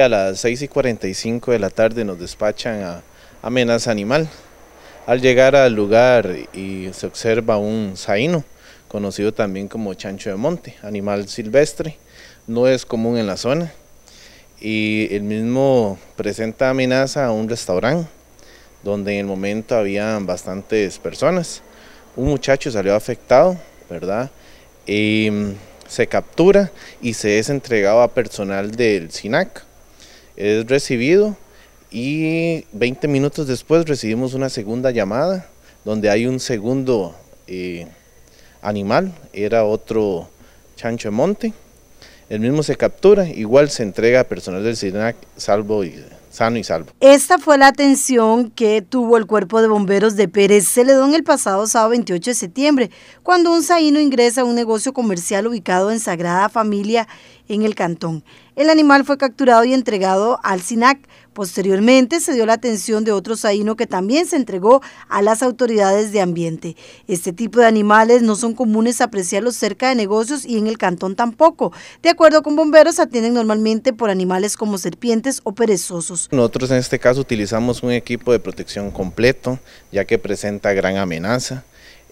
a las 6 y 45 de la tarde nos despachan a amenaza animal. Al llegar al lugar y se observa un zaino, conocido también como chancho de monte, animal silvestre, no es común en la zona. Y el mismo presenta amenaza a un restaurante, donde en el momento habían bastantes personas. Un muchacho salió afectado, ¿verdad? Y mm, se captura y se es entregado a personal del SINAC es recibido y 20 minutos después recibimos una segunda llamada donde hay un segundo eh, animal, era otro chancho de monte. El mismo se captura, igual se entrega a personal del SINAC salvo sano y salvo. Esta fue la atención que tuvo el Cuerpo de Bomberos de Pérez Celedón el pasado sábado 28 de septiembre, cuando un saíno ingresa a un negocio comercial ubicado en Sagrada Familia en el cantón. El animal fue capturado y entregado al SINAC. Posteriormente se dio la atención de otro zaino que también se entregó a las autoridades de ambiente. Este tipo de animales no son comunes apreciarlos cerca de negocios y en el cantón tampoco. De acuerdo con bomberos, atienden normalmente por animales como serpientes o perezosos. Nosotros en este caso utilizamos un equipo de protección completo, ya que presenta gran amenaza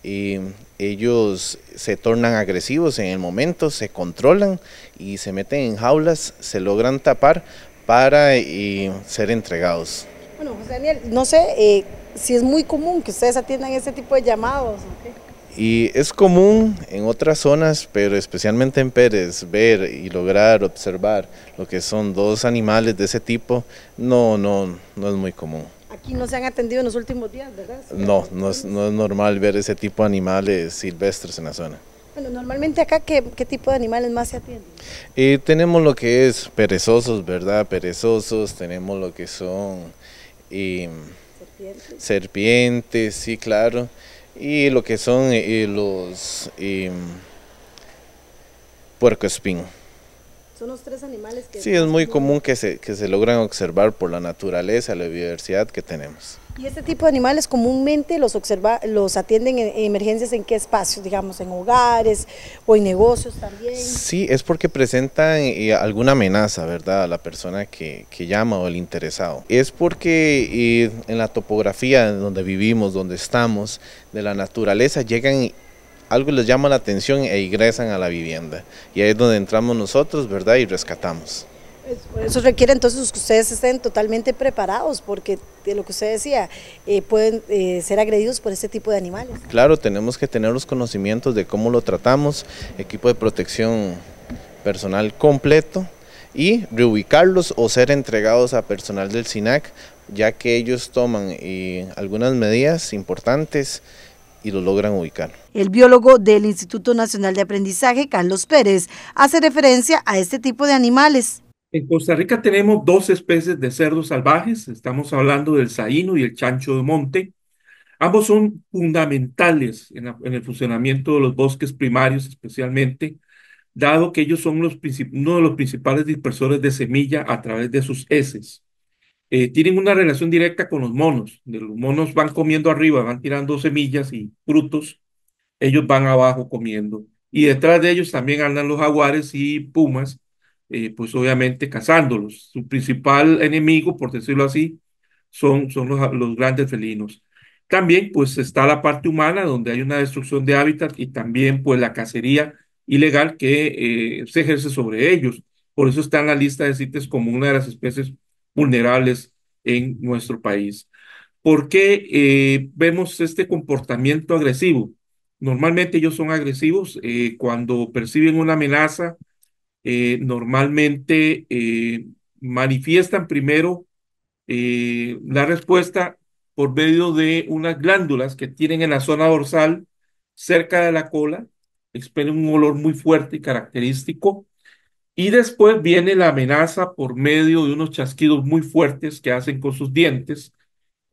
y ellos se tornan agresivos en el momento, se controlan y se meten en jaulas, se logran tapar para eh, y ser entregados. Bueno, José Daniel, no sé eh, si es muy común que ustedes atiendan este tipo de llamados. Y es común en otras zonas, pero especialmente en Pérez, ver y lograr observar lo que son dos animales de ese tipo, no, no, no es muy común. Aquí no se han atendido en los últimos días, ¿verdad? No, no es, no es normal ver ese tipo de animales silvestres en la zona. Bueno, normalmente acá, ¿qué, ¿qué, tipo de animales más se atienden? Eh, tenemos lo que es perezosos, ¿verdad? Perezosos, tenemos lo que son... Eh, serpientes. serpientes, sí, claro y lo que son eh, eh, los em, puerco son los tres animales que... Sí, es muy común que se, que se logran observar por la naturaleza, la biodiversidad que tenemos. ¿Y este tipo de animales comúnmente los, observa, los atienden en emergencias en qué espacios? Digamos, en hogares o en negocios también. Sí, es porque presentan eh, alguna amenaza, ¿verdad? A la persona que, que llama o el interesado. Es porque eh, en la topografía donde vivimos, donde estamos, de la naturaleza, llegan algo les llama la atención e ingresan a la vivienda. Y ahí es donde entramos nosotros, ¿verdad? Y rescatamos. Pues, eso requiere entonces que ustedes estén totalmente preparados, porque de lo que usted decía, eh, pueden eh, ser agredidos por este tipo de animales. Claro, tenemos que tener los conocimientos de cómo lo tratamos, equipo de protección personal completo y reubicarlos o ser entregados a personal del SINAC, ya que ellos toman eh, algunas medidas importantes y lo logran ubicar. El biólogo del Instituto Nacional de Aprendizaje, Carlos Pérez, hace referencia a este tipo de animales. En Costa Rica tenemos dos especies de cerdos salvajes, estamos hablando del saíno y el chancho de monte. Ambos son fundamentales en, el funcionamiento de los bosques primarios especialmente, dado que ellos son uno de los principales dispersores de semilla a través de sus heces. Eh, tienen una relación directa con los monos. Los monos van comiendo arriba, van tirando semillas y frutos, ellos van abajo comiendo. Y detrás de ellos también andan los jaguares y pumas, eh, pues obviamente cazándolos. Su principal enemigo, por decirlo así, son, son los, grandes felinos. También pues está la parte humana donde hay una destrucción de hábitat y también pues la cacería ilegal que eh, se ejerce sobre ellos. Por eso está en la lista de CITES como una de las especies vulnerables en nuestro país. ¿Por qué eh, vemos este comportamiento agresivo? Normalmente ellos son agresivos eh, cuando perciben una amenaza, eh, normalmente manifiestan primero la respuesta por medio de unas glándulas que tienen en la zona dorsal, cerca de la cola, expelen un olor muy fuerte y característico, y después viene la amenaza por medio de unos chasquidos muy fuertes que hacen con sus dientes,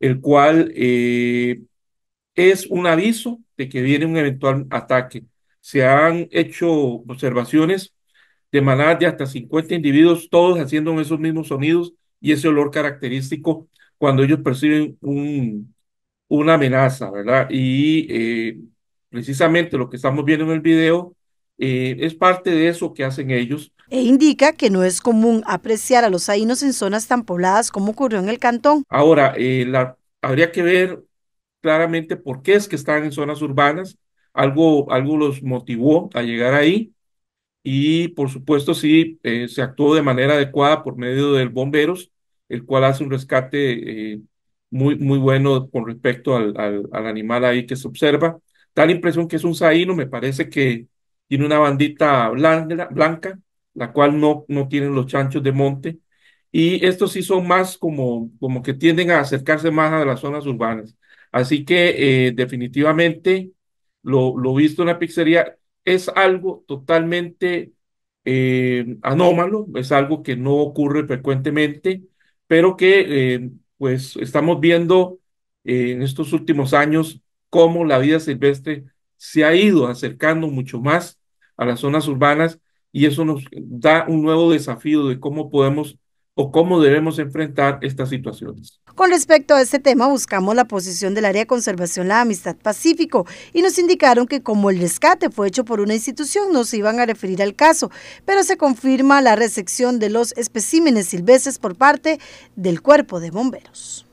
el cual eh, es un aviso de que viene un eventual ataque. Se han hecho observaciones de manadas de hasta 50 individuos, todos haciendo esos mismos sonidos y ese olor característico cuando ellos perciben un, una amenaza, ¿verdad? Y eh, precisamente lo que estamos viendo en el video eh, es parte de eso que hacen ellos e indica que no es común apreciar a los zainos en zonas tan pobladas como ocurrió en el cantón. Ahora, eh, habría que ver claramente por qué es que están en zonas urbanas, algo, algo los motivó a llegar ahí y por supuesto sí eh, se actuó de manera adecuada por medio del bomberos, el cual hace un rescate eh, muy, muy bueno con respecto al, animal ahí que se observa. Da la impresión que es un saíno, me parece que tiene una bandita blanca la cual no, no tienen los chanchos de monte. Y estos sí son más como, como que tienden a acercarse más a las zonas urbanas. Así que eh, definitivamente lo, lo visto en la pizzería es algo totalmente eh, anómalo, es algo que no ocurre frecuentemente, pero que eh, pues estamos viendo en estos últimos años cómo la vida silvestre se ha ido acercando mucho más a las zonas urbanas y eso nos da un nuevo desafío de cómo podemos o cómo debemos enfrentar estas situaciones. Con respecto a este tema, buscamos la posición del Área de Conservación La Amistad Pacífico y nos indicaron que como el rescate fue hecho por una institución, no se iban a referir al caso, pero se confirma la resección de los especímenes silvestres por parte del Cuerpo de Bomberos.